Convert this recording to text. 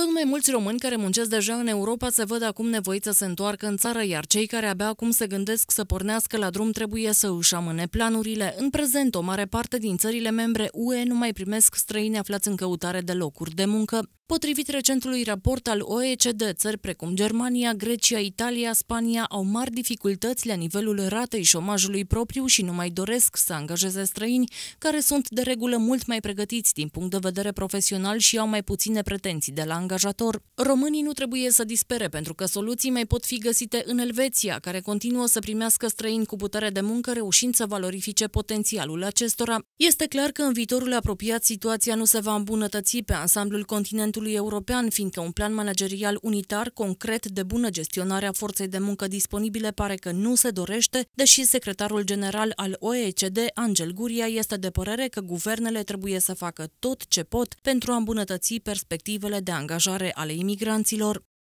Tot mai mulți români care muncesc deja în Europa se văd acum nevoiți să se întoarcă în țară, iar cei care abia acum se gândesc să pornească la drum trebuie să își amâne planurile. În prezent, o mare parte din țările membre UE nu mai primesc străini aflați în căutare de locuri de muncă. Potrivit recentului raport al OECD, țări precum Germania, Grecia, Italia, Spania au mari dificultăți la nivelul ratei șomajului propriu și nu mai doresc să angajeze străini, care sunt de regulă mult mai pregătiți din punct de vedere profesional și au mai puține pretenții de la angajator. Românii nu trebuie să dispere pentru că soluții mai pot fi găsite în Elveția, care continuă să primească străini cu putere de muncă, reușind să valorifice potențialul acestora. Este clar că în viitorul apropiat situația nu se va îmbunătăți pe ansamblul continentului Parlamentului European, fiindcă un plan managerial unitar, concret, de bună gestionare a forței de muncă disponibile pare că nu se dorește, deși secretarul general al OECD, Angel Guria, este de părere că guvernele trebuie să facă tot ce pot pentru a îmbunătăți perspectivele de angajare ale imigranților.